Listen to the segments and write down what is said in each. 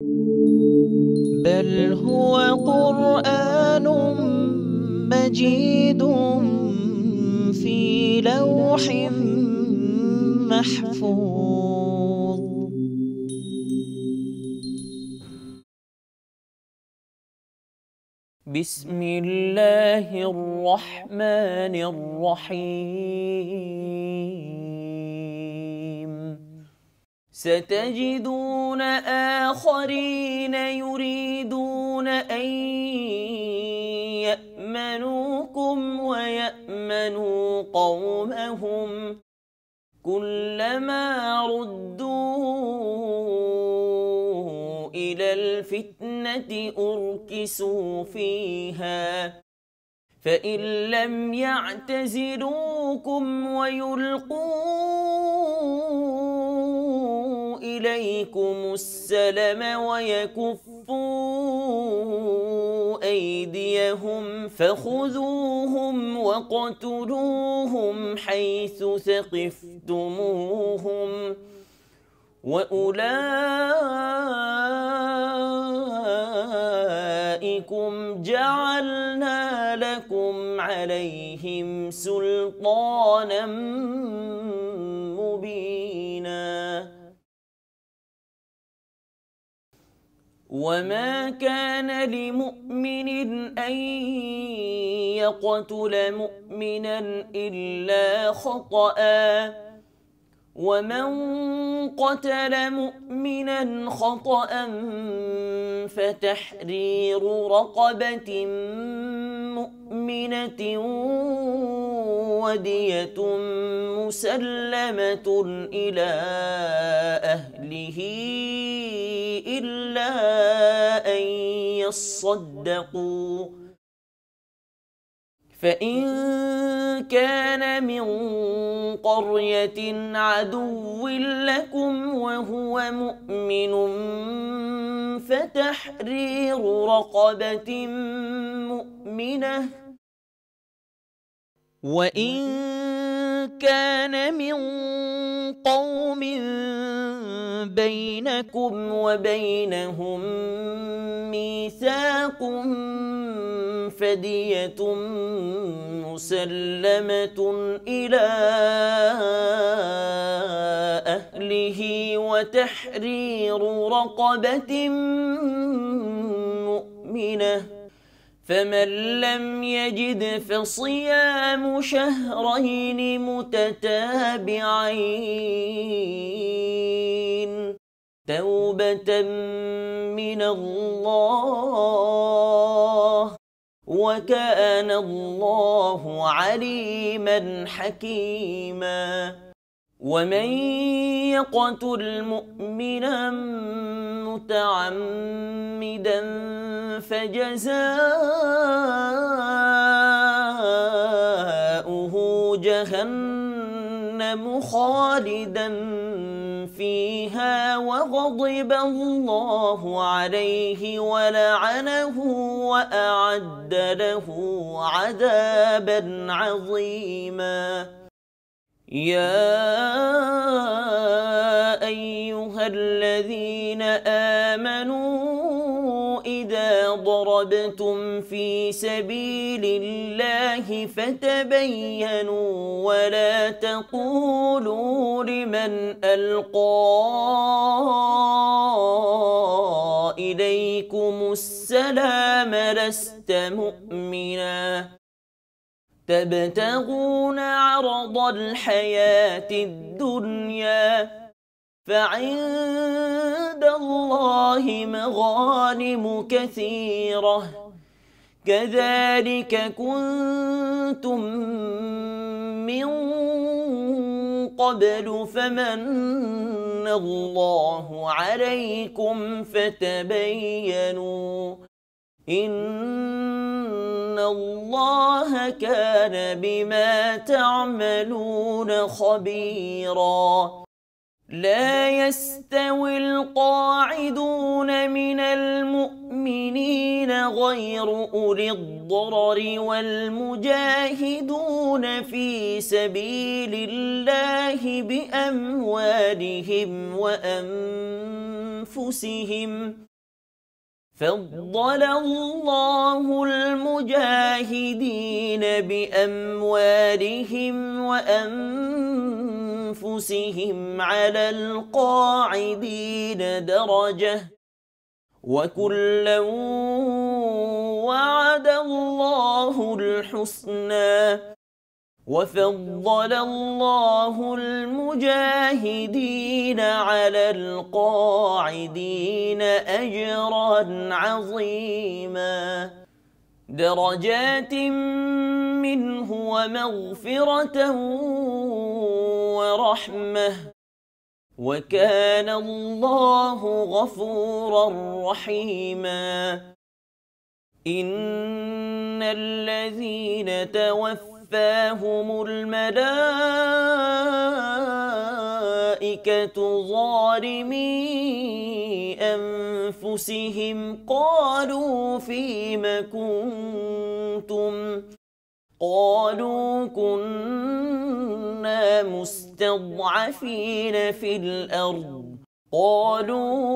بل هو قرآن مجيد في لوح محفوظ بسم الله الرحمن الرحيم ستجدون آخرين يريدون أن يأمنوكم ويأمنوا قومهم كلما ردوا إلى الفتنة أركسوا فيها فإن لم يعتزلوكم ويلقون إليكم السلم ويكفوا أيديهم فخذوهم وقتلوهم حيث ثقفتموهم وأولئكم جعلنا لكم عليهم سلطانا مبينا وما كان لمؤمن أن يقتل مؤمنا إلا خطأً ومن قتل مؤمنا خطأ فتحرير رقبة مؤمنة ودية مسلمة إلى أهله إلا أن يصدقوا فإن كان من قرية عدو لكم وهو مؤمن فتحرير رقبة مؤمنة وإن كان من قوم بينكم وبينهم ميثاق فدية مسلمة إلى أهله وتحرير رقبة مؤمنة فمن لم يجد فصيام شهرين متتابعين توبة من الله وكان الله عليما حكيما ومن يقتل مؤمنا متعمدا فجزاؤه جهنم خالدا فيها وغضب الله عليه ولعنه وأعد له عذابا عظيماً يا أيها الذين آمنوا إذا ضربتم في سبيل الله فتبينوا ولا تقولوا لمن ألقى إليكم السلام لست مؤمناً تبتغون عرض الحياة الدنيا فعند الله مغانم كثيرة كذلك كنتم من قبل فمن الله عليكم فتبينوا إن الله كان بما تعملون خبيرا لا يستوي القاعدون من المؤمنين غير أولي الضرر والمجاهدون في سبيل الله بأموالهم وأنفسهم فضل الله المجاهدين بأموالهم وأنفسهم على القاعدين درجة وكلا وعد الله الحسنى وفضل الله المجاهدين على القاعدين أجرا عظيما درجات منه ومغفرة ورحمة وكان الله غفورا رحيما إن الذين توفوا تتوفاهم الملائكة ظالمي أنفسهم قالوا فيم كنتم قالوا كنا مستضعفين في الأرض قالوا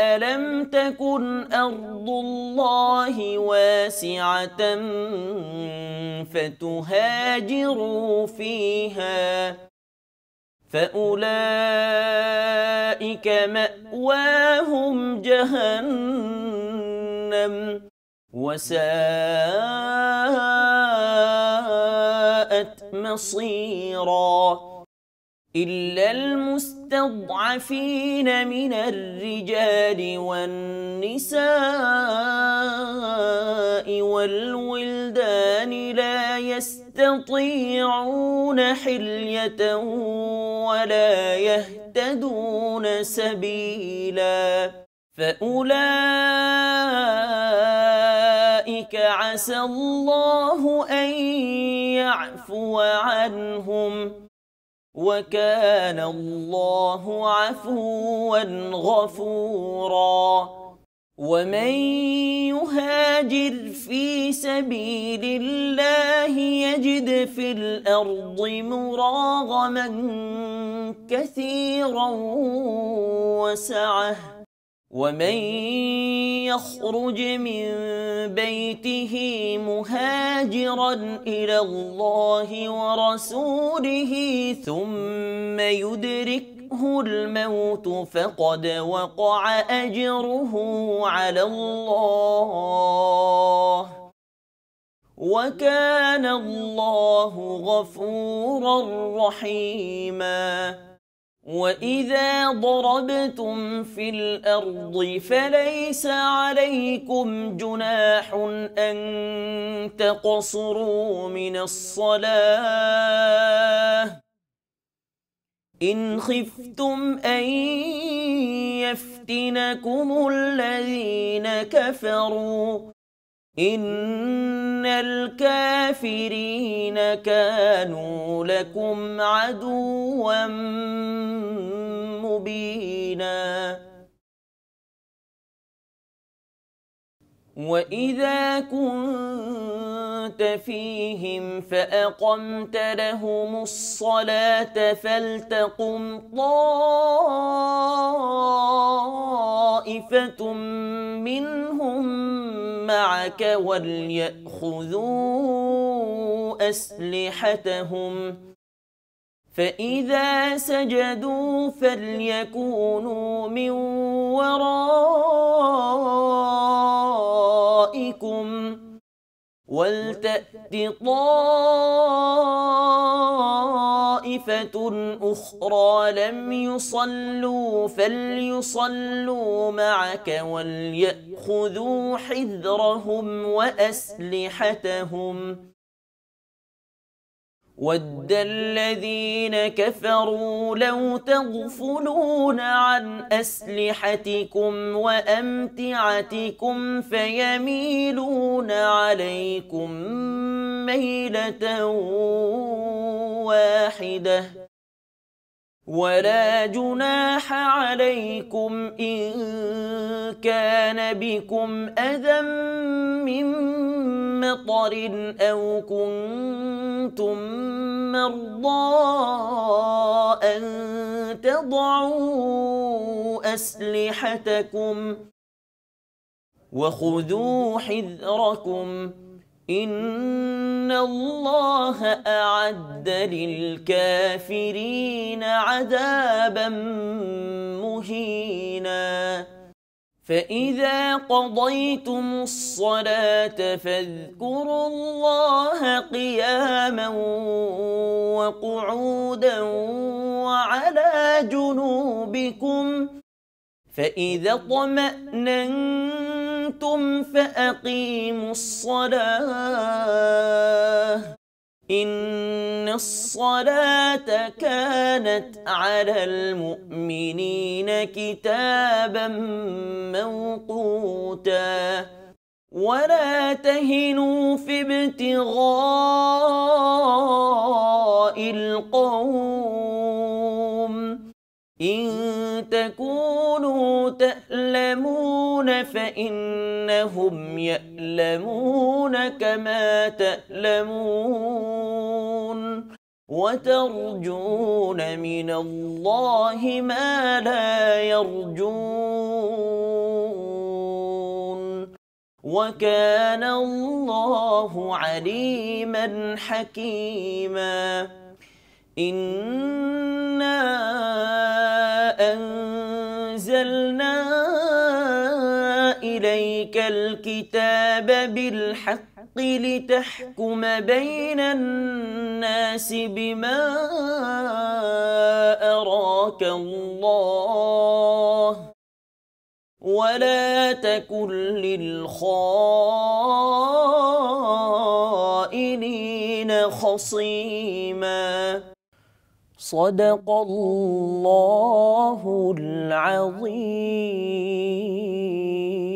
ألم تكن أرض الله واسعة فتهاجروا فيها فأولئك مأواهم جهنم وساءت مصيراً إلا المستضعفين من الرجال والنساء والولدان لا يستطيعون حلية ولا يهتدون سبيلا فأولئك عسى الله أن يعفو عنهم وكان الله عفوا غفورا ومن يهاجر في سبيل الله يجد في الأرض مراغما كثيرا وسعه ومن يخرج من بيته مهاجرا الى الله ورسوله ثم يدركه الموت فقد وقع اجره على الله وكان الله غفورا رحيما وإذا ضربتم في الأرض فليس عليكم جناح أن تقصروا من الصلاة إن خفتم أن يفتنكم الذين كفروا إن الكافرين كانوا لكم عدوا مبيناً وإذا كنت فيهم فأقمت لهم الصلاة فلتقم طائفة منهم معك وليأخذوا أسلحتهم فإذا سجدوا فليكونوا من وراء بكم ولتأت طائفة أخرى لم يصلوا فليصلوا معك وليأخذوا حذرهم وأسلحتهم ود الذين كفروا لو تغفلون عن أسلحتكم وأمتعتكم فيميلون عليكم ميلة واحدة ولا جناح عليكم إن كان بكم أذى من مطر أو كنتم مرضى أن تضعوا أسلحتكم وخذوا حذركم إن الله أعد للكافرين عذابا مهينا فإذا قضيتم الصلاة فاذكروا الله قياما وقعودا وعلى جنوبكم فإذا طمأننتم كنتم فأقيموا الصلاة إن الصلاة كانت على المؤمنين كتابا موقوتا ولا تهنوا في ابتغاء القوم إن تكونوا تألمون فإنهم يألمون كما تألمون وترجون من الله ما لا يرجون وكان الله عليما حكيما إِنَّا الكتاب بالحق لتحكم بين الناس بما أراك الله ولا تكن للخائنين خصيما صدق الله العظيم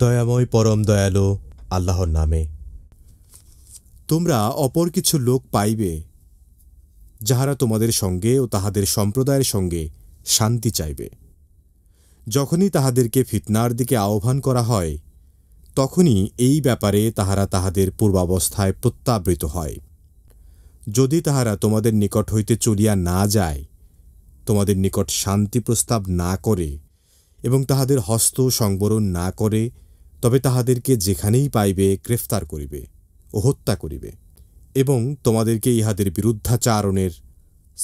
দয়াময় পরম দয়ালু আল্লাহর নামে তোমরা অপর কিছু লোক পাইবে যাহারা তোমাদের সঙ্গে ও তাহাদের সম্প্রদায়ের সঙ্গে শান্তি চাইবে যখনই তাহাদেরকে ফিতনার দিকে আহ্বান করা হয় তখনই এই ব্যাপারে তাহারা তাহাদের পূর্বাবস্থায় প্রত্যাবৃত হয় যদি তাহারা তোমাদের নিকট হইতে চলিয়া না যায় তোমাদের নিকট শান্তি প্রস্তাব না করে এবং তাহাদের হস্ত সংবরণ না করে তবে তাহাদেরকে যেখানেই পাইবে গ্রেফতার করিবে ও হত্যা করিবে এবং তোমাদেরকে ইহাদের বিরুদ্ধাচারণের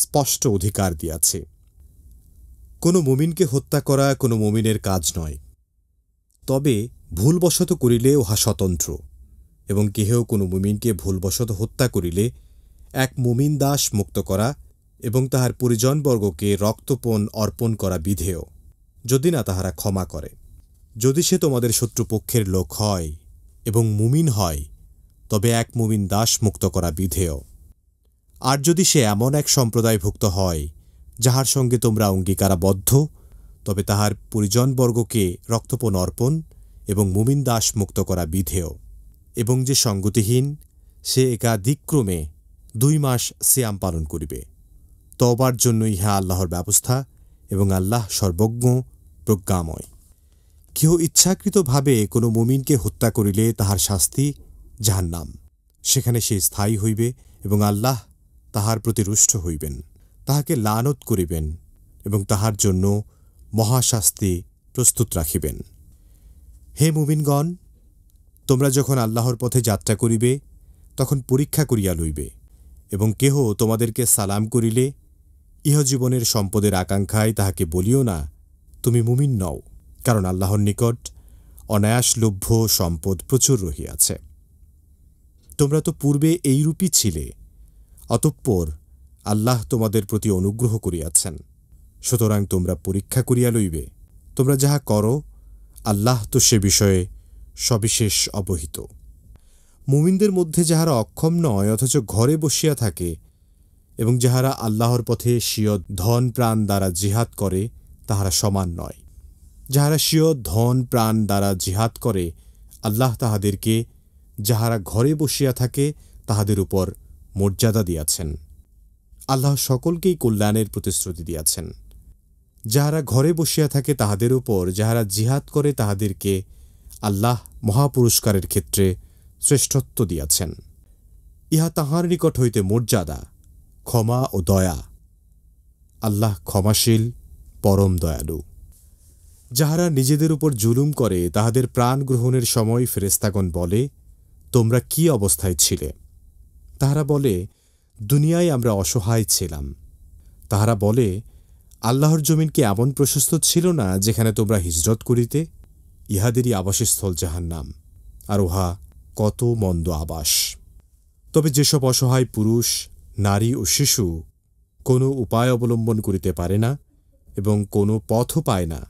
স্পষ্ট অধিকার দিয়াছে কোনো মুমিনকে হত্যা করা কোনো মুমিনের কাজ নয় তবে ভুলবশত করিলে উহা স্বতন্ত্র এবং কেহেও কোনো মুমিনকে ভুলবশত হত্যা করিলে এক মুমিন দাস মুক্ত করা এবং তাহার পরিজনবর্গকে রক্তপণ অর্পণ করা বিধেয় যদি না তাহারা ক্ষমা করে যদি সে তোমাদের শত্রুপক্ষের লোক হয় এবং মুমিন হয় তবে এক মুমিন দাস মুক্ত করা বিধেয় আর যদি সে এমন এক সম্প্রদায়ভুক্ত হয় যাহার সঙ্গে তোমরা অঙ্গীকারাবদ্ধ তবে তাহার পরিজনবর্গকে রক্তপণ অর্পণ এবং মুমিন দাস মুক্ত করা বিধেয় এবং যে সঙ্গতিহীন সে একাধিক্রমে দুই মাস সিয়াম পালন করিবে তবার জন্য ইহা আল্লাহর ব্যবস্থা এবং আল্লাহ সর্বজ্ঞ প্রজ্ঞাময় কেহ ইচ্ছাকৃতভাবে কোনো মুমিনকে হত্যা করিলে তাহার শাস্তি জাহান্নাম সেখানে সে স্থায়ী হইবে এবং আল্লাহ তাহার প্রতি রুষ্ট হইবেন তাহাকে লানত করিবেন এবং তাহার জন্য মহাশাস্তি প্রস্তুত রাখিবেন হে মুমিনগণ তোমরা যখন আল্লাহর পথে যাত্রা করিবে তখন পরীক্ষা করিয়া লইবে এবং কেহ তোমাদেরকে সালাম করিলে ইহজীবনের সম্পদের আকাঙ্ক্ষায় তাহাকে বলিও না তুমি মুমিন নও কারণ আল্লাহর নিকট অনায়াসলভ্য সম্পদ প্রচুর রহিয়াছে তোমরা তো পূর্বে এইরূপই ছিলে অতঃপর আল্লাহ তোমাদের প্রতি অনুগ্রহ করিয়াছেন সুতরাং তোমরা পরীক্ষা করিয়া লইবে তোমরা যাহা করো আল্লাহ তো সে বিষয়ে সবিশেষ অবহিত মুমিনদের মধ্যে যাহারা অক্ষম নয় অথচ ঘরে বসিয়া থাকে এবং যাহারা আল্লাহর পথে স্বীয় ধন প্রাণ দ্বারা জিহাদ করে তাহারা সমান নয় যাহারা স্বীয় ধন প্রাণ দ্বারা জিহাদ করে আল্লাহ তাহাদেরকে যাহারা ঘরে বসিয়া থাকে তাহাদের উপর মর্যাদা দিয়াছেন আল্লাহ সকলকেই কল্যাণের প্রতিশ্রুতি দিয়াছেন যাহারা ঘরে বসিয়া থাকে তাহাদের উপর যাহারা জিহাদ করে তাহাদেরকে আল্লাহ মহাপুরস্কারের ক্ষেত্রে শ্রেষ্ঠত্ব দিয়াছেন ইহা তাহার নিকট হইতে মর্যাদা ক্ষমা ও দয়া আল্লাহ ক্ষমাশীল পরম দয়ালু যাহারা নিজেদের উপর জুলুম করে তাহাদের প্রাণ গ্রহণের সময় ফেরেস্তাগণ বলে তোমরা কি অবস্থায় ছিলে তাহারা বলে দুনিয়ায় আমরা অসহায় ছিলাম তাহারা বলে আল্লাহর জমিন কি এমন প্রশস্ত ছিল না যেখানে তোমরা হিজরত করিতে ইহাদেরই আবাসস্থল যাহার নাম আর উহা কত মন্দ আবাস তবে যেসব অসহায় পুরুষ নারী ও শিশু কোনো উপায় অবলম্বন করিতে পারে না এবং কোনো পথও পায় না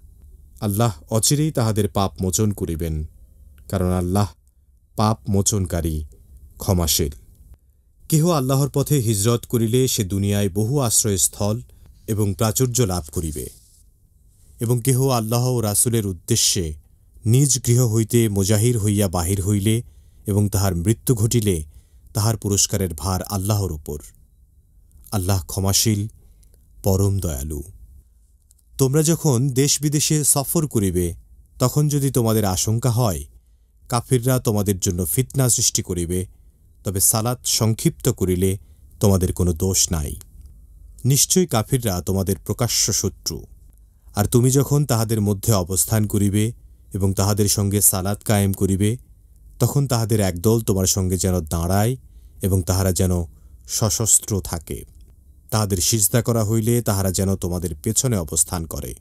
আল্লাহ অচিরেই তাহাদের পাপ মোচন করিবেন কারণ আল্লাহ পাপ মোচনকারী ক্ষমাশীল কেহ আল্লাহর পথে হিজরত করিলে সে দুনিয়ায় বহু আশ্রয়স্থল এবং প্রাচুর্য লাভ করিবে এবং কেহ আল্লাহ ও রাসুলের উদ্দেশ্যে নিজ গৃহ হইতে মোজাহির হইয়া বাহির হইলে এবং তাহার মৃত্যু ঘটিলে তাহার পুরস্কারের ভার আল্লাহর উপর আল্লাহ ক্ষমাশীল পরম দয়ালু তোমরা যখন দেশ বিদেশে সফর করিবে তখন যদি তোমাদের আশঙ্কা হয় কাফিররা তোমাদের জন্য ফিতনা সৃষ্টি করিবে তবে সালাত সংক্ষিপ্ত করিলে তোমাদের কোনো দোষ নাই নিশ্চয়ই কাফিররা তোমাদের প্রকাশ্য শত্রু আর তুমি যখন তাহাদের মধ্যে অবস্থান করিবে এবং তাহাদের সঙ্গে সালাদ কায়েম করিবে তখন তাহাদের একদল তোমার সঙ্গে যেন দাঁড়ায় এবং তাহারা যেন সশস্ত্র থাকে তাহাদের সিজদা করা হইলে তাহারা যেন তোমাদের পেছনে অবস্থান করে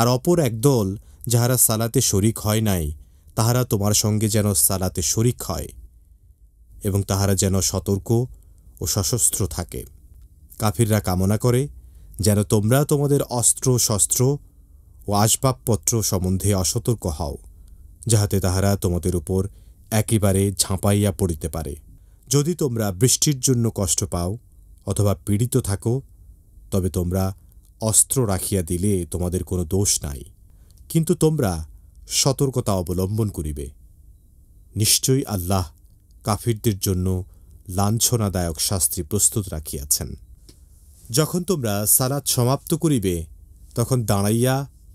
আর অপর একদল যাহারা সালাতে শরিক হয় নাই তাহারা তোমার সঙ্গে যেন সালাতে শরিক হয় এবং তাহারা যেন সতর্ক ও সশস্ত্র থাকে কাফিররা কামনা করে যেন তোমরা তোমাদের অস্ত্র শস্ত্র ও আসবাবপত্র সম্বন্ধে অসতর্ক হও যাহাতে তাহারা তোমাদের উপর একেবারে ঝাঁপাইয়া পড়িতে পারে যদি তোমরা বৃষ্টির জন্য কষ্ট পাও অথবা পীড়িত থাকো তবে তোমরা অস্ত্র রাখিয়া দিলে তোমাদের কোনো দোষ নাই কিন্তু তোমরা সতর্কতা অবলম্বন করিবে নিশ্চয়ই আল্লাহ কাফিরদের জন্য লাঞ্ছনাদায়ক শাস্তি প্রস্তুত রাখিয়াছেন যখন তোমরা সালাদ সমাপ্ত করিবে তখন দাঁড়াইয়া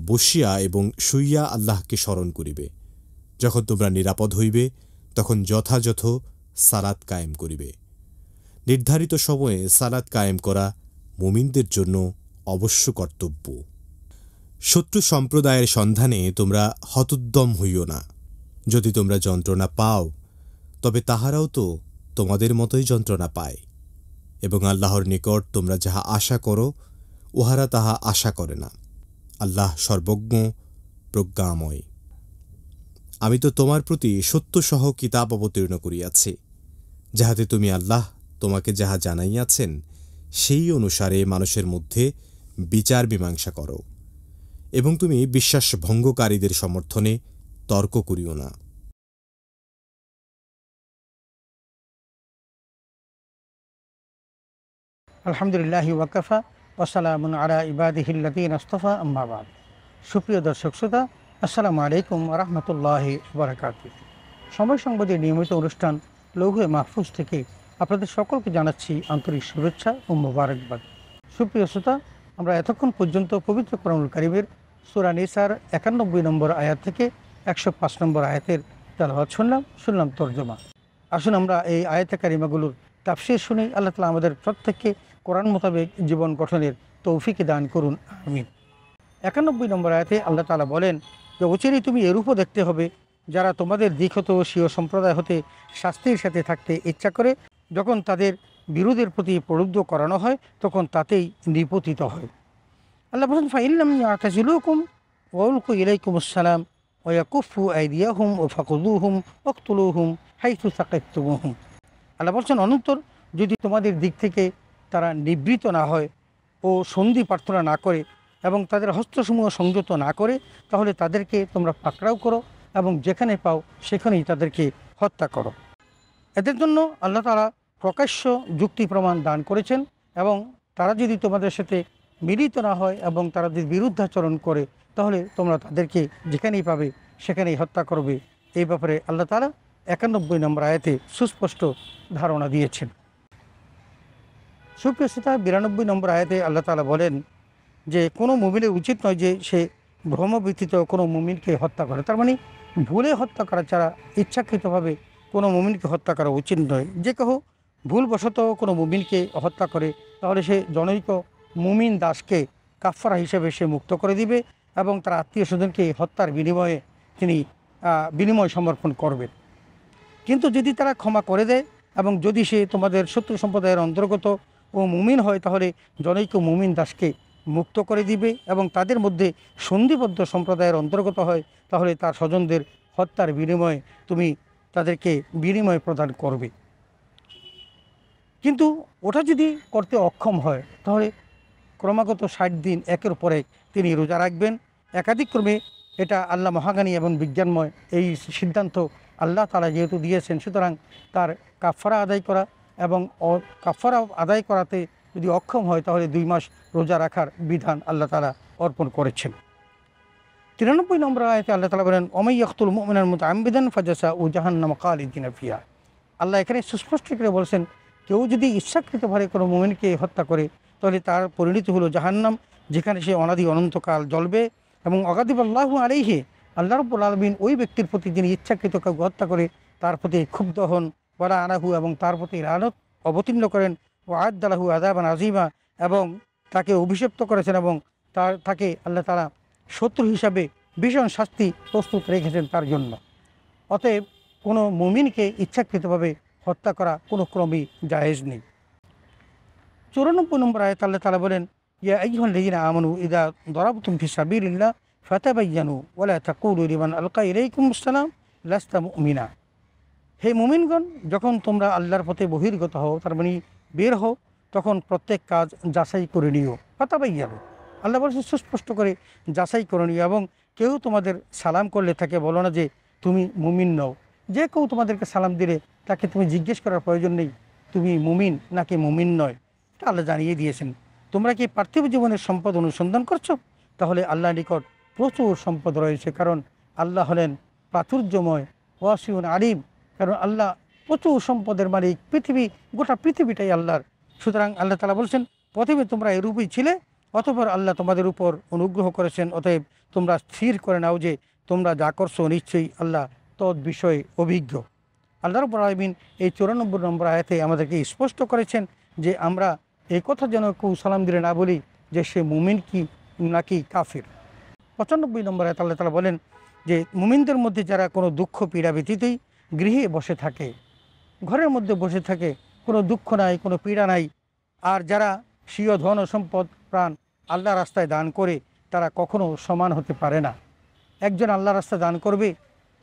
বসিয়া এবং শুইয়া আল্লাহকে স্মরণ করিবে যখন তোমরা নিরাপদ হইবে তখন যথাযথ সালাদ কায়েম করিবে নির্ধারিত সময়ে সালাত কায়েম করা মুমিনদের জন্য অবশ্য কর্তব্য শত্রু সম্প্রদায়ের সন্ধানে তোমরা হতোদ্যম হইও না যদি তোমরা যন্ত্রণা পাও তবে তাহারাও তো তোমাদের মতোই যন্ত্রণা পায় এবং আল্লাহর নিকট তোমরা যাহা আশা করো উহারা তাহা আশা করে না আল্লাহ সর্বজ্ঞ প্রজ্ঞাময় আমি তো তোমার প্রতি সত্যসহ কিতাব অবতীর্ণ করিয়াছি যাহাতে তুমি আল্লাহ তোমাকে যাহা জানাইয়াছেন সেই অনুসারে মানুষের মধ্যে বিচার মীমাংসা করো এবং তুমি বিশ্বাস ভঙ্গকারীদের সমর্থনে তর্ক করিও না আলহামদুলিল্লাহ ওয়াকাফা ওসালাম আলা ইবাদিহিল্লাদিন আস্তফা আম্মাবাদ সুপ্রিয় দর্শক শ্রোতা আসসালামু আলাইকুম রহমতুল্লাহ বারাকাত সময় সংবাদের নিয়মিত অনুষ্ঠান লৌহে মাহফুজ থেকে আপনাদের সকলকে জানাচ্ছি আন্তরিক শুভেচ্ছা ও মুবারকবাদ সুপ্রিয় শ্রোতা আমরা এতক্ষণ পর্যন্ত পবিত্র কোরআনুল কারিমের সুরা নিসার একানব্বই নম্বর আয়াত থেকে একশো পাঁচ নম্বর আয়াতের তেলাবাদ শুনলাম শুনলাম তর্জমা আসুন আমরা এই আয়াতে কারিমাগুলোর তাফসির শুনে আল্লাহ তালা আমাদের প্রত্যেককে কোরআন মোতাবেক জীবন গঠনের তৌফিকে দান করুন আমিন একানব্বই নম্বর আয়াতে আল্লাহ তালা বলেন যে অচিরেই তুমি এরূপও দেখতে হবে যারা তোমাদের দিক হতো স্বীয় সম্প্রদায় হতে শাস্তির সাথে থাকতে ইচ্ছা করে যখন তাদের বিরোধের প্রতি প্রলুব্ধ করানো হয় তখন তাতেই নিপতিত হয় আল্লাহ বলেন ফাইল্লাম হুকুম ওয়াউলকু ইলাইকুম আসসালাম ওয়াকুফু হুম ও হুম অকতুলুহুম হাইসু হুম আল্লাহ বলছেন অনন্তর যদি তোমাদের দিক থেকে তারা নিবৃত না হয় ও সন্ধি প্রার্থনা না করে এবং তাদের হস্তসমূহ সংযত না করে তাহলে তাদেরকে তোমরা পাকড়াও করো এবং যেখানে পাও সেখানেই তাদেরকে হত্যা করো এদের জন্য আল্লাহ তারা প্রকাশ্য যুক্তি প্রমাণ দান করেছেন এবং তারা যদি তোমাদের সাথে মিলিত না হয় এবং তারা যদি বিরুদ্ধাচরণ করে তাহলে তোমরা তাদেরকে যেখানেই পাবে সেখানেই হত্যা করবে এই ব্যাপারে আল্লাহ তালা একানব্বই নম্বর আয়াতে সুস্পষ্ট ধারণা দিয়েছেন সুপ্রিয় সীতা বিরানব্বই নম্বর আয়াতে আল্লাহ তালা বলেন যে কোনো মুমিনের উচিত নয় যে সে ভ্রমবিত্তিত কোনো মুমিনকে হত্যা করে তার মানে ভুলে হত্যা করা ছাড়া ইচ্ছাকৃতভাবে কোনো মুমিনকে হত্যা করা উচিত নয় যে কেহ ভুলবশত কোনো মুমিনকে হত্যা করে তাহলে সে জনৈক মুমিন দাসকে কাফারা হিসেবে সে মুক্ত করে দিবে এবং তার আত্মীয় স্বজনকে হত্যার বিনিময়ে তিনি বিনিময় সমর্পণ করবেন কিন্তু যদি তারা ক্ষমা করে দেয় এবং যদি সে তোমাদের শত্রু সম্প্রদায়ের অন্তর্গত ও মুমিন হয় তাহলে জনৈক মুমিন দাসকে মুক্ত করে দিবে এবং তাদের মধ্যে সন্ধিবদ্ধ সম্প্রদায়ের অন্তর্গত হয় তাহলে তার স্বজনদের হত্যার বিনিময়ে তুমি তাদেরকে বিনিময় প্রদান করবে কিন্তু ওটা যদি করতে অক্ষম হয় তাহলে ক্রমাগত ষাট দিন একের পরে তিনি রোজা রাখবেন একাধিক্রমে এটা আল্লাহ মহাগানী এবং বিজ্ঞানময় এই সিদ্ধান্ত আল্লাহ তালা যেহেতু দিয়েছেন সুতরাং তার কাফারা আদায় করা এবং কাফারা আদায় করাতে যদি অক্ষম হয় তাহলে দুই মাস রোজা রাখার বিধান আল্লাহ তালা অর্পণ করেছেন তিরানব্বই নম্বর আয়তে আল্লাহ তালা বলেন অমাই আখতুল মোমিনার মতো আমবিদান ফাজাসা ও জাহান্নাম কাল ইদিনা ফিয়া আল্লাহ এখানে সুস্পষ্ট করে বলছেন কেউ যদি ইচ্ছাকৃতভাবে কোনো মোমেনকে হত্যা করে তাহলে তার পরিণতি হলো জাহান্নাম যেখানে সে অনাদি অনন্তকাল জ্বলবে এবং অগাদিব আল্লাহ আলিহে আল্লাহ রব্বুল আলমিন ওই ব্যক্তির প্রতি যিনি ইচ্ছাকৃত কাউকে হত্যা করে তার প্রতি ক্ষুব্ধ হন বলা আনাহু এবং তার প্রতি রানত অবতীর্ণ করেন ও আদালাহু আদাবান আজিমা এবং তাকে অভিষেপ্ত করেছেন এবং তার তাকে আল্লাহ তারা শত্রু হিসাবে ভীষণ শাস্তি প্রস্তুত রেখেছেন তার জন্য অতএব কোনো মুমিনকে ইচ্ছাকৃতভাবে হত্যা করা কোনো ক্রমেই জাহেজ নেই চুরানব্বই নম্বর আয় আল্লাহ তালা বলেন ইয়া আইহান লেজিনা আমানু ইদা দরাবতুম ফি সাবিলিল্লাহ ফাতাবাইয়ানু ওলা তাকুলু ইমান আলকা ইলাইকুম সালাম লাস্তাম মুমিনা হে মুমিনগণ যখন তোমরা আল্লাহর পথে বহির্গত হও তার মানে বের হও তখন প্রত্যেক কাজ যাচাই করে নিও ফাতাবাইয়ানু আল্লাহ বলছে সুস্পষ্ট করে যাচাই করে নিও এবং কেউ তোমাদের সালাম করলে তাকে বলো না যে তুমি মুমিন নও যে কেউ তোমাদেরকে সালাম দিলে তাকে তুমি জিজ্ঞেস করার প্রয়োজন নেই তুমি মুমিন নাকি মুমিন নয় এটা আল্লাহ জানিয়ে দিয়েছেন তোমরা কি পার্থিব জীবনের সম্পদ অনুসন্ধান করছো তাহলে আল্লাহ নিকট প্রচুর সম্পদ রয়েছে কারণ আল্লাহ হলেন প্রাচুর্যময় ওয়াসিউন আলিম কারণ আল্লাহ প্রচুর সম্পদের মালিক পৃথিবী গোটা পৃথিবীটাই আল্লাহর সুতরাং আল্লাহ তালা বলছেন প্রথমে তোমরা এরূপই ছিলে অতপর আল্লাহ তোমাদের উপর অনুগ্রহ করেছেন অতএব তোমরা স্থির করে নাও যে তোমরা যা করছো নিশ্চয়ই আল্লাহ তদ বিষয়ে অভিজ্ঞ আল্লাহ রবুল আলমিন এই চুরানব্বই নম্বর আয়াতে আমাদেরকে স্পষ্ট করেছেন যে আমরা এই কথা যেন কেউ সালাম দিলে না বলি যে সে মুমিন কি নাকি কাফির পঁচানব্বই নম্বর আয়াত আল্লাহ তালা বলেন যে মুমিনদের মধ্যে যারা কোনো দুঃখ পীড়া ব্যতীতেই গৃহে বসে থাকে ঘরের মধ্যে বসে থাকে কোনো দুঃখ নাই কোনো পীড়া নাই আর যারা স্বীয় ধন সম্পদ প্রাণ আল্লাহ রাস্তায় দান করে তারা কখনো সমান হতে পারে না একজন আল্লাহ রাস্তায় দান করবে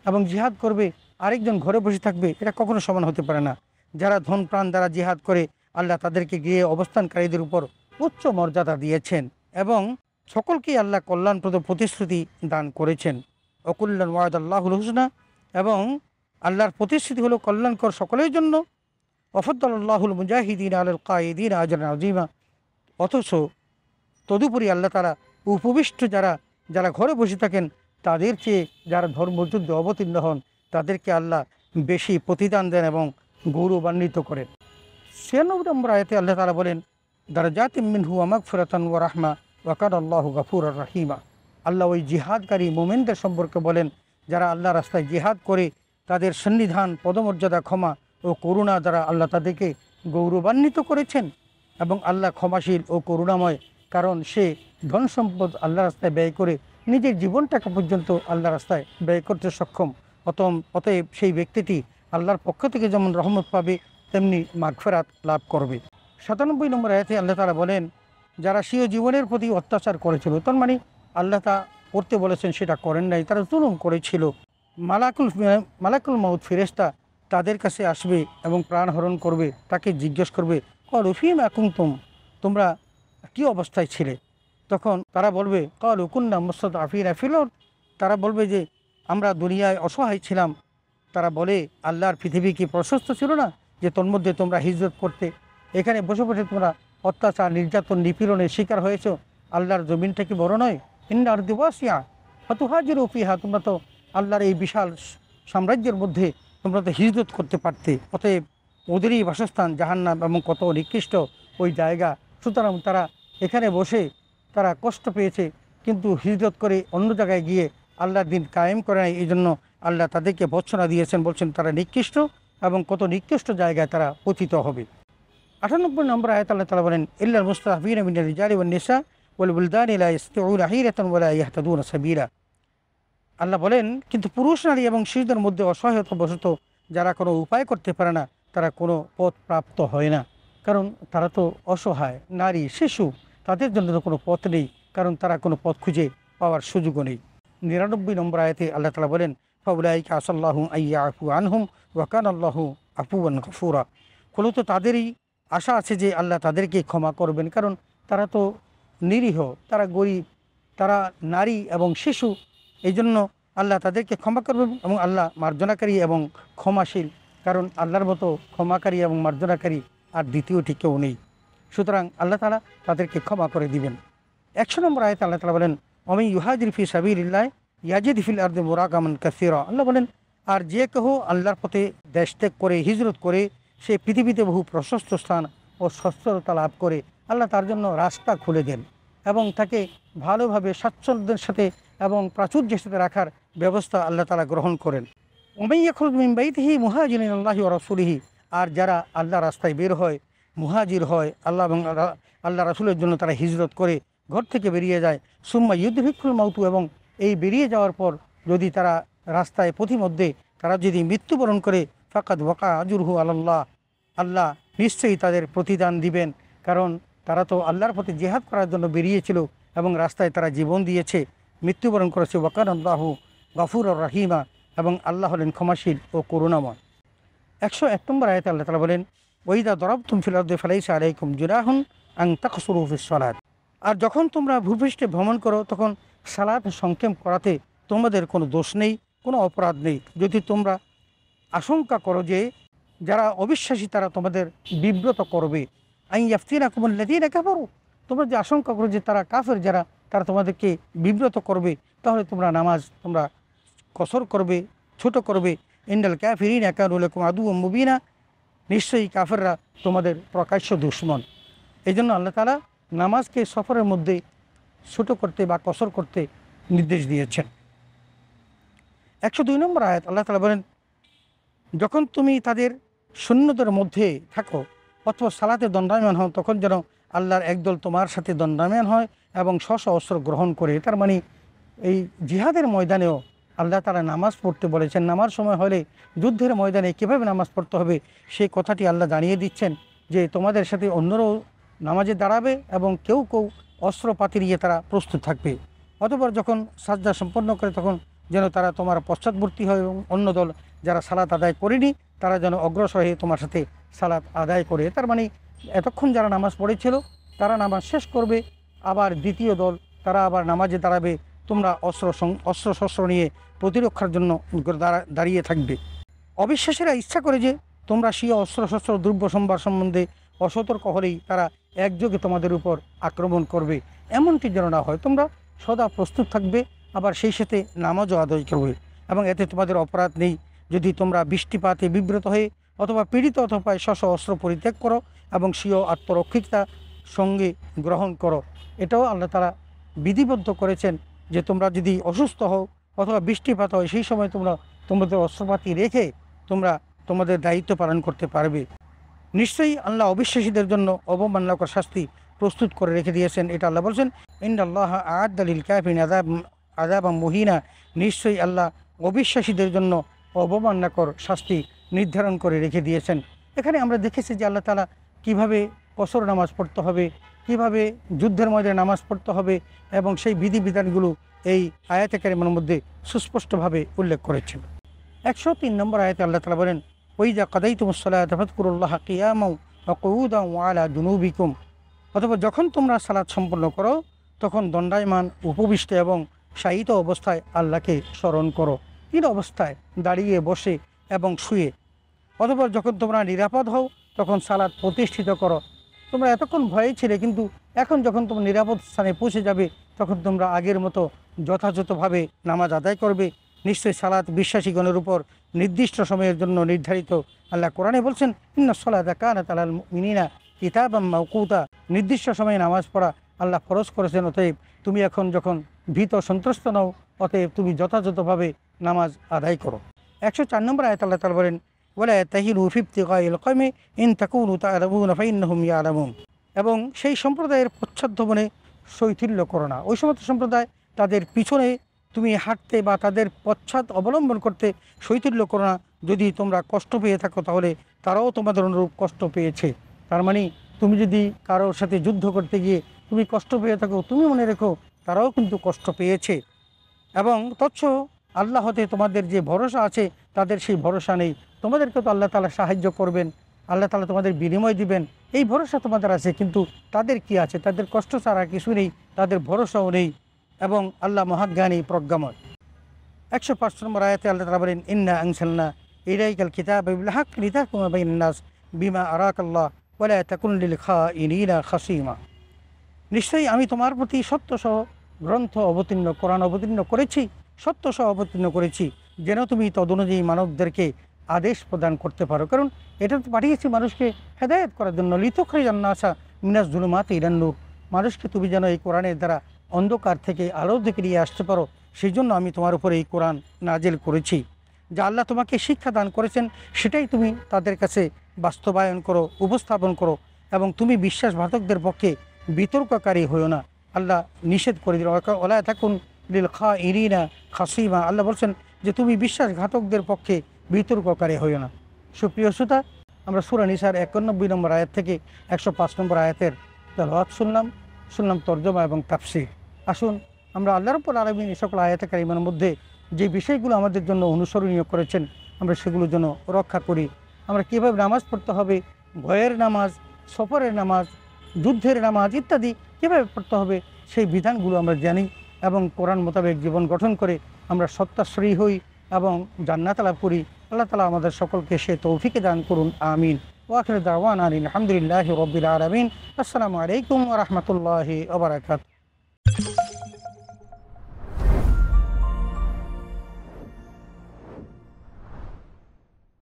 এবং জিহাদ করবে আরেকজন ঘরে বসে থাকবে এটা কখনো সমান হতে পারে না যারা ধন প্রাণ দ্বারা জিহাদ করে আল্লাহ তাদেরকে গিয়ে অবস্থানকারীদের উপর উচ্চ মর্যাদা দিয়েছেন এবং সকলকেই আল্লাহ কল্যাণপ্রদ প্রতিশ্রুতি দান করেছেন অকল্যাণ ওয়াদ আল্লাহুল হুসনা এবং আল্লাহর প্রতিশ্রুতি হলো কল্যাণকর সকলের জন্য অফদ্দাল্লাহুল মুজাহিদিন আল কায়েদিন আজর আজিমা অথচ তদুপরি আল্লাহ তারা উপবিষ্ট যারা যারা ঘরে বসে থাকেন তাদের চেয়ে যারা ধর্মযুদ্ধে অবতীর্ণ হন তাদেরকে আল্লাহ বেশি প্রতিদান দেন এবং গৌরবান্বিত করেন সেনব আয়তে আল্লাহ তালা বলেন জাতি মিনহু আমাক ফিরাতন ও রাহমা ওয়াকার আল্লাহ গাফুর আর রাহিমা আল্লাহ ওই জিহাদকারী মোমেনদের সম্পর্কে বলেন যারা আল্লাহ রাস্তায় জিহাদ করে তাদের সন্নিধান পদমর্যাদা ক্ষমা ও করুণা দ্বারা আল্লাহ তাদেরকে গৌরবান্বিত করেছেন এবং আল্লাহ ক্ষমাশীল ও করুণাময় কারণ সে ধন সম্পদ আল্লাহ রাস্তায় ব্যয় করে নিজের জীবনটাকে পর্যন্ত আল্লাহ রাস্তায় ব্যয় করতে সক্ষম অতম অতএব সেই ব্যক্তিটি আল্লাহর পক্ষ থেকে যেমন রহমত পাবে তেমনি মাঘফেরাত লাভ করবে সাতানব্বই নম্বর আয়তে আল্লাহ তারা বলেন যারা স্বীয় জীবনের প্রতি অত্যাচার করেছিল তার মানে আল্লাহ তা করতে বলেছেন সেটা করেন নাই তারা জুলুম করেছিল মালাকুল মালাকুল মাউদ ফিরেস্তা তাদের কাছে আসবে এবং প্রাণ হরণ করবে তাকে জিজ্ঞেস করবে রফিম একুম তোমরা কী অবস্থায় ছিলে তখন তারা বলবে কল উকুন্না মোসাদ আফির আফিলর তারা বলবে যে আমরা দুনিয়ায় অসহায় ছিলাম তারা বলে আল্লাহর পৃথিবী কি প্রশস্ত ছিল না যে মধ্যে তোমরা হিজরত করতে এখানে বসে বসে তোমরা অত্যাচার নির্যাতন নিপীড়নের শিকার হয়েছ আল্লাহর জমিনটা কি বড় নয় ইন্দার দিবাসিয়া হতুহাজির উপিহা তোমরা তো আল্লাহর এই বিশাল সাম্রাজ্যের মধ্যে তোমরা তো হিজরত করতে পারতে অতএব ওদেরই বাসস্থান জাহান্নাম এবং কত নিকৃষ্ট ওই জায়গা সুতরাং তারা এখানে বসে তারা কষ্ট পেয়েছে কিন্তু হিজরত করে অন্য জায়গায় গিয়ে আল্লাহর দিন কায়েম করে নাই এই জন্য আল্লাহ তাদেরকে বৎসনা দিয়েছেন বলছেন তারা নিকৃষ্ট এবং কত নিকৃষ্ট জায়গায় তারা পতিত হবে আটানব্বই নম্বর আয়ত আল্লাহ তালা বলেন ইল্লা মুস্তাহবিন আল্লাহ বলেন কিন্তু পুরুষ নারী এবং শিশুদের মধ্যে অসহায়তা বসত যারা কোনো উপায় করতে পারে না তারা কোনো পথ প্রাপ্ত হয় না কারণ তারা তো অসহায় নারী শিশু তাদের জন্য তো কোনো পথ নেই কারণ তারা কোনো পথ খুঁজে পাওয়ার সুযোগও নেই নিরানব্বই নম্বর আয়তে আল্লাহ তালা বলেন ফাউলাইক আসল্লাহু আইয়া আফু আনহুম ওয়াকান আল্লাহ আফুয়ান গফুরা তো তাদেরই আশা আছে যে আল্লাহ তাদেরকে ক্ষমা করবেন কারণ তারা তো নিরীহ তারা গরিব তারা নারী এবং শিশু এই জন্য আল্লাহ তাদেরকে ক্ষমা করবেন এবং আল্লাহ মার্জনাকারী এবং ক্ষমাশীল কারণ আল্লাহর মতো ক্ষমাকারী এবং মার্জনাকারী আর দ্বিতীয়টি কেউ নেই সুতরাং আল্লাহ তালা তাদেরকে ক্ষমা করে দিবেন একশো নম্বর আয়তে আল্লাহ তালা বলেন অমি ইউহাজিরফি সাবির ইল্লাহ ইয়াজিদ ফিল আর্দে মোরাকামন কাসির আল্লাহ বলেন আর যে কেহ আল্লাহর পথে দেশ ত্যাগ করে হিজরত করে সে পৃথিবীতে বহু প্রশস্ত স্থান ও সচ্ছলতা লাভ করে আল্লাহ তার জন্য রাস্তা খুলে দেন এবং তাকে ভালোভাবে স্বাচ্ছন্দ্যের সাথে এবং প্রাচুর্যের সাথে রাখার ব্যবস্থা আল্লাহ তালা গ্রহণ করেন ওমেই এখন বাইতিহি মুহাজিন আল্লাহি ও রসুলিহি আর যারা আল্লাহ রাস্তায় বের হয় মুহাজির হয় আল্লাহ এবং আল্লাহ রাসুলের জন্য তারা হিজরত করে ঘর থেকে বেরিয়ে যায় সুম্মা ইউদ্ভিক্ষুল মাউতু এবং এই বেরিয়ে যাওয়ার পর যদি তারা রাস্তায় পথিমধ্যে তারা যদি মৃত্যুবরণ করে ফাকাদ ওয়াকা আজুরহু আল্লাহ আল্লাহ নিশ্চয়ই তাদের প্রতিদান দিবেন কারণ তারা তো আল্লাহর প্রতি জেহাদ করার জন্য বেরিয়েছিল এবং রাস্তায় তারা জীবন দিয়েছে মৃত্যুবরণ করেছে ওয়াকান আল্লাহ গাফুর রাহিমা এবং আল্লাহ হলেন ক্ষমাশীল ও করুণাময় একশো এক নম্বর আয়তে আল্লাহ তালা বলেন ওইদা দরব তুমফিল ফেলাইস আলাইকুম জুরাহুন আং তাকসুরুফিস সালাদ আর যখন তোমরা ভূপৃষ্ঠে ভ্রমণ করো তখন সালাদ সংক্ষেপ করাতে তোমাদের কোনো দোষ নেই কোনো অপরাধ নেই যদি তোমরা আশঙ্কা করো যে যারা অবিশ্বাসী তারা তোমাদের বিব্রত করবে আই ইয়াফতিনা কুমল্লাদিন একা পড়ো তোমরা যে আশঙ্কা করো যে তারা কাফের যারা তারা তোমাদেরকে বিব্রত করবে তাহলে তোমরা নামাজ তোমরা কসর করবে ছোট করবে ইন্ডাল ক্যাফিরিন একানুল আদু মুবিনা নিশ্চয়ই কাফেররা তোমাদের প্রকাশ্য দুশ্মন এই জন্য আল্লাহ তালা নামাজকে সফরের মধ্যে ছোটো করতে বা কসর করতে নির্দেশ দিয়েছেন একশো দুই নম্বর আয়াত আল্লাহ তালা বলেন যখন তুমি তাদের সৈন্যদের মধ্যে থাকো অথবা সালাতে দণ্ডায়মান হও তখন যেন আল্লাহর একদল তোমার সাথে দণ্ডায়মান হয় এবং স্ব অস্ত্র গ্রহণ করে তার মানে এই জিহাদের ময়দানেও আল্লাহ তারা নামাজ পড়তে বলেছেন নামাজ সময় হলে যুদ্ধের ময়দানে কীভাবে নামাজ পড়তে হবে সেই কথাটি আল্লাহ জানিয়ে দিচ্ছেন যে তোমাদের সাথে অন্যরাও নামাজে দাঁড়াবে এবং কেউ কেউ অস্ত্রপাতি নিয়ে তারা প্রস্তুত থাকবে অতপর যখন সাজদা সম্পন্ন করে তখন যেন তারা তোমার পশ্চাৎবর্তী হয় এবং অন্য দল যারা সালাত আদায় করেনি তারা যেন অগ্রসর হয়ে তোমার সাথে সালাত আদায় করে তার মানে এতক্ষণ যারা নামাজ পড়েছিল তারা নামাজ শেষ করবে আবার দ্বিতীয় দল তারা আবার নামাজে দাঁড়াবে তোমরা অস্ত্র অস্ত্র শস্ত্র নিয়ে প্রতিরক্ষার জন্য দাঁড়িয়ে থাকবে অবিশ্বাসীরা ইচ্ছা করে যে তোমরা সেই শস্ত্র দ্রব্য সম্ভার সম্বন্ধে অসতর্ক হলেই তারা একযোগে তোমাদের উপর আক্রমণ করবে এমনটি যেন না হয় তোমরা সদা প্রস্তুত থাকবে আবার সেই সাথে নামাজও আদায় করবে এবং এতে তোমাদের অপরাধ নেই যদি তোমরা বৃষ্টিপাতে বিব্রত হয়ে অথবা পীড়িত অথবা শস অস্ত্র পরিত্যাগ করো এবং স্বীয় আত্মরক্ষিকতা সঙ্গে গ্রহণ করো এটাও আল্লাহ তারা বিধিবদ্ধ করেছেন যে তোমরা যদি অসুস্থ হও অথবা বৃষ্টিপাত হয় সেই সময় তোমরা তোমাদের অস্ত্রপাতি রেখে তোমরা তোমাদের দায়িত্ব পালন করতে পারবে নিশ্চয়ই আল্লাহ অবিশ্বাসীদের জন্য অবমাননাকর শাস্তি প্রস্তুত করে রেখে দিয়েছেন এটা আল্লাহ বলছেন ইন্দাল্লাহ আদ আলিল ক্যাফিন আদাব আদাব মহিনা নিশ্চয়ই আল্লাহ অবিশ্বাসীদের জন্য অবমাননাকর শাস্তি নির্ধারণ করে রেখে দিয়েছেন এখানে আমরা দেখেছি যে আল্লাহ তালা কিভাবে কসর নামাজ পড়তে হবে কিভাবে যুদ্ধের ময়দানে নামাজ পড়তে হবে এবং সেই বিধিবিধানগুলো এই আয়াতে মধ্যে সুস্পষ্টভাবে উল্লেখ করেছেন একশো তিন নম্বর আয়াতে আল্লাহ তালা বলেন ওইদা কাদাই তুমসল্লাহফতকুরুল্লাহ কিয়ামাউ অকৌদা অথবা যখন তোমরা সালাদ সম্পন্ন করো তখন দণ্ডায়মান উপবিষ্ট এবং শায়িত অবস্থায় আল্লাহকে স্মরণ করো তিন অবস্থায় দাঁড়িয়ে বসে এবং শুয়ে অথবা যখন তোমরা নিরাপদ হও তখন সালাদ প্রতিষ্ঠিত করো তোমরা এতক্ষণ ভয়ে ছিলে কিন্তু এখন যখন তোমরা নিরাপদ স্থানে পৌঁছে যাবে তখন তোমরা আগের মতো যথাযথভাবে নামাজ আদায় করবে নিশ্চয়ই সালাত বিশ্বাসীগণের উপর নির্দিষ্ট সময়ের জন্য নির্ধারিত আল্লাহ কোরআনে বলছেন ইন্না সলাদা কানা তালাল মিনিনা ইতাবাম্মা কৌতা নির্দিষ্ট সময়ে নামাজ পড়া আল্লাহ ফরজ করেছেন অতএব তুমি এখন যখন ভীত সন্ত্রস্ত নাও অতএব তুমি যথাযথভাবে নামাজ আদায় করো একশো চার নম্বর আয়তাল্লাহ তালা তাল বলেন ওলা তাহিরু ফিফতি গাইল কমে ইন তাকুরু তারবুন ফাইন্নহুম ইয়ালামুন এবং সেই সম্প্রদায়ের পশ্চাদ্ভবনে শৈথিল্য করো না ওই সমস্ত সম্প্রদায় তাদের পিছনে তুমি হাঁটতে বা তাদের পচ্ছাদ অবলম্বন করতে শৈথিল্য করো না যদি তোমরা কষ্ট পেয়ে থাকো তাহলে তারাও তোমাদের অনুরূপ কষ্ট পেয়েছে তার মানে তুমি যদি কারোর সাথে যুদ্ধ করতে গিয়ে তুমি কষ্ট পেয়ে থাকো তুমি মনে রেখো তারাও কিন্তু কষ্ট পেয়েছে এবং তৎস আল্লাহতে তোমাদের যে ভরসা আছে তাদের সেই ভরসা নেই তোমাদেরকে তো আল্লাহ তালা সাহায্য করবেন আল্লাহ তালা তোমাদের বিনিময় দিবেন এই ভরসা তোমাদের আছে কিন্তু তাদের কি আছে তাদের কষ্ট ছাড়া কিছু নেই তাদের ভরসাও নেই এবং আল্লাহ মহাজ্ঞানী প্রজ্ঞাময় একশো পাঁচ নম্বর আয়াতে আল্লাহ তালা বলেন ইন্না আংসালনা ইরাইকাল খিতাব হাক নিতা কুমা বিমা আরাকাল্লাহ ওলা খা ইনা খাসিমা নিশ্চয়ই আমি তোমার প্রতি সত্য সহ গ্রন্থ অবতীর্ণ কোরআন অবতীর্ণ করেছি সত্য সহ অবতীর্ণ করেছি যেন তুমি তদনুযায়ী মানবদেরকে আদেশ প্রদান করতে পারো কারণ এটা তো পাঠিয়েছি মানুষকে হেদায়ত করার জন্য লিতক্ষরে জান্ন আসা মিনাস জুলুমাতে ইরান্নুর মানুষকে তুমি যেন এই কোরআনের দ্বারা অন্ধকার থেকে আলোর দিকে নিয়ে আসতে পারো সেই জন্য আমি তোমার উপরে এই কোরআন নাজেল করেছি যা আল্লাহ তোমাকে শিক্ষা দান করেছেন সেটাই তুমি তাদের কাছে বাস্তবায়ন করো উপস্থাপন করো এবং তুমি বিশ্বাসঘাতকদের পক্ষে বিতর্ককারী হইও না আল্লাহ নিষেধ করে দিল ওলায় থাকুন লিল খা ইরিনা খাসিমা আল্লাহ বলছেন যে তুমি বিশ্বাসঘাতকদের পক্ষে বিতর্ককারে হইও না সুপ্রিয় শ্রোতা আমরা সুরানিসার একানব্বই নম্বর আয়াত থেকে একশো পাঁচ নম্বর আয়াতের তালওয়াত শুনলাম শুনলাম তর্জমা এবং তাপসি আসুন আমরা আল্লাহর উপর আলমিন এই সকল আয়াত কারিমার মধ্যে যে বিষয়গুলো আমাদের জন্য অনুসরণীয় করেছেন আমরা সেগুলো জন্য রক্ষা করি আমরা কীভাবে নামাজ পড়তে হবে ভয়ের নামাজ সফরের নামাজ যুদ্ধের নামাজ ইত্যাদি কীভাবে পড়তে হবে সেই বিধানগুলো আমরা জানি এবং কোরআন মোতাবেক জীবন গঠন করে আমরা সত্যাশ্রয়ী হই এবং জান্নাত লাভ করি আল্লাহ তালা আমাদের সকলকে সে তৌফিকে দান করুন আমিন ওয়াখির দাওয়ান আলিন আলহামদুলিল্লাহ রবিল আলমিন আসসালামু আলাইকুম রহমতুল্লাহ ওবরাকাত